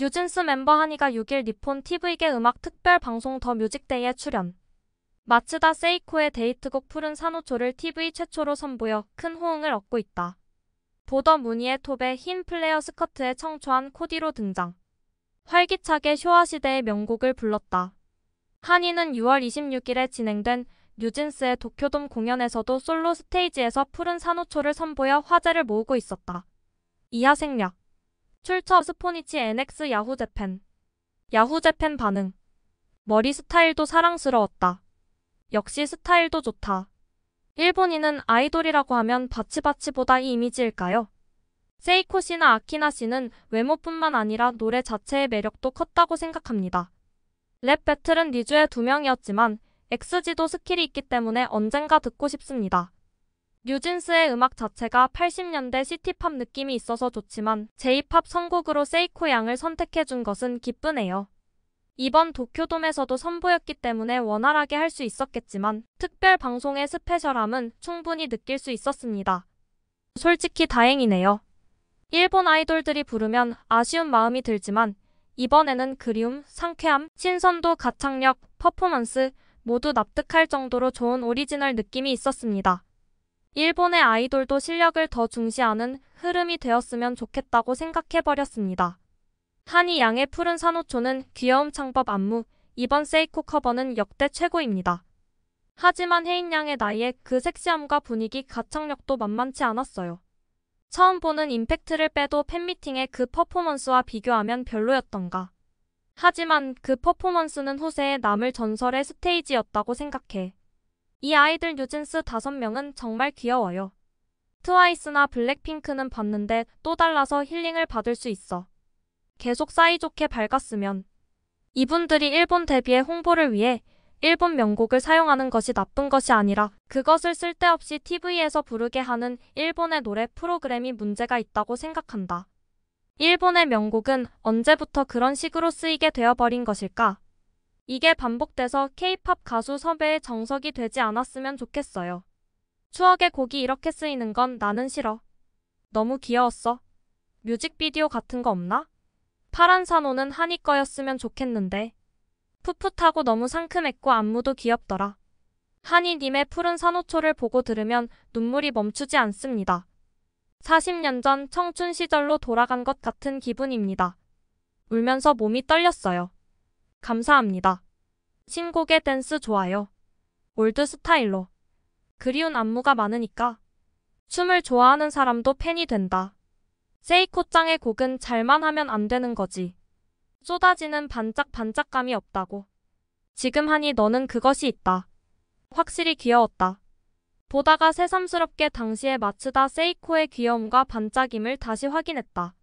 뉴진스 멤버 하니가 6일 니폰 TV계 음악 특별 방송 더 뮤직데이에 출연. 마츠다 세이코의 데이트곡 푸른 산호초를 TV 최초로 선보여 큰 호응을 얻고 있다. 보더 무늬의 톱에 흰 플레어 스커트에 청초한 코디로 등장. 활기차게 쇼와 시대의 명곡을 불렀다. 한이는 6월 26일에 진행된 뉴진스의 도쿄돔 공연에서도 솔로 스테이지에서 푸른 산호초를 선보여 화제를 모으고 있었다. 이하 생략 출처 스포니치 NX 야후 재팬 야후 재팬 반응 머리 스타일도 사랑스러웠다. 역시 스타일도 좋다. 일본인은 아이돌이라고 하면 바치바치보다 이 이미지일까요? 세이코 씨나 아키나 씨는 외모뿐만 아니라 노래 자체의 매력도 컸다고 생각합니다. 랩 배틀은 니즈의 두 명이었지만 x g 도 스킬이 있기 때문에 언젠가 듣고 싶습니다. 뉴진스의 음악 자체가 80년대 시티팝 느낌이 있어서 좋지만 제이팝 선곡으로 세이코 양을 선택해준 것은 기쁘네요. 이번 도쿄돔에서도 선보였기 때문에 원활하게 할 수 있었겠지만 특별 방송의 스페셜함은 충분히 느낄 수 있었습니다. 솔직히 다행이네요. 일본 아이돌들이 부르면 아쉬운 마음이 들지만 이번에는 그리움, 상쾌함, 신선도, 가창력, 퍼포먼스 모두 납득할 정도로 좋은 오리지널 느낌이 있었습니다. 일본의 아이돌도 실력을 더 중시하는 흐름이 되었으면 좋겠다고 생각해버렸습니다. 한이 양의 푸른 산호초는 귀여움 창법 안무, 이번 세이코 커버는 역대 최고입니다. 하지만 혜인 양의 나이에 그 섹시함과 분위기 가창력도 만만치 않았어요. 처음 보는 임팩트를 빼도 팬미팅의 그 퍼포먼스와 비교하면 별로였던가. 하지만 그 퍼포먼스는 후세의 남을 전설의 스테이지였다고 생각해. 이 아이들 뉴진스 다섯 명은 정말 귀여워요. 트와이스나 블랙핑크는 봤는데 또 달라서 힐링을 받을 수 있어. 계속 사이좋게 밝았으면. 이분들이 일본 데뷔의 홍보를 위해 일본 명곡을 사용하는 것이 나쁜 것이 아니라 그것을 쓸데없이 TV에서 부르게 하는 일본의 노래 프로그램이 문제가 있다고 생각한다. 일본의 명곡은 언제부터 그런 식으로 쓰이게 되어버린 것일까? 이게 반복돼서 케이팝 가수 섭외의 정석이 되지 않았으면 좋겠어요. 추억의 곡이 이렇게 쓰이는 건 나는 싫어. 너무 귀여웠어. 뮤직비디오 같은 거 없나? 파란 산호는 한이 거였으면 좋겠는데. 풋풋하고 너무 상큼했고 안무도 귀엽더라. 한이님의 푸른 산호초를 보고 들으면 눈물이 멈추지 않습니다. 40년 전 청춘 시절로 돌아간 것 같은 기분입니다. 울면서 몸이 떨렸어요. 감사합니다. 신곡의 댄스 좋아요. 올드 스타일로. 그리운 안무가 많으니까. 춤을 좋아하는 사람도 팬이 된다. 세이코짱의 곡은 잘만 하면 안 되는 거지. 쏟아지는 반짝반짝감이 없다고. 지금 하니 너는 그것이 있다. 확실히 귀여웠다. 보다가 새삼스럽게 당시에 마츠다 세이코의 귀여움과 반짝임을 다시 확인했다.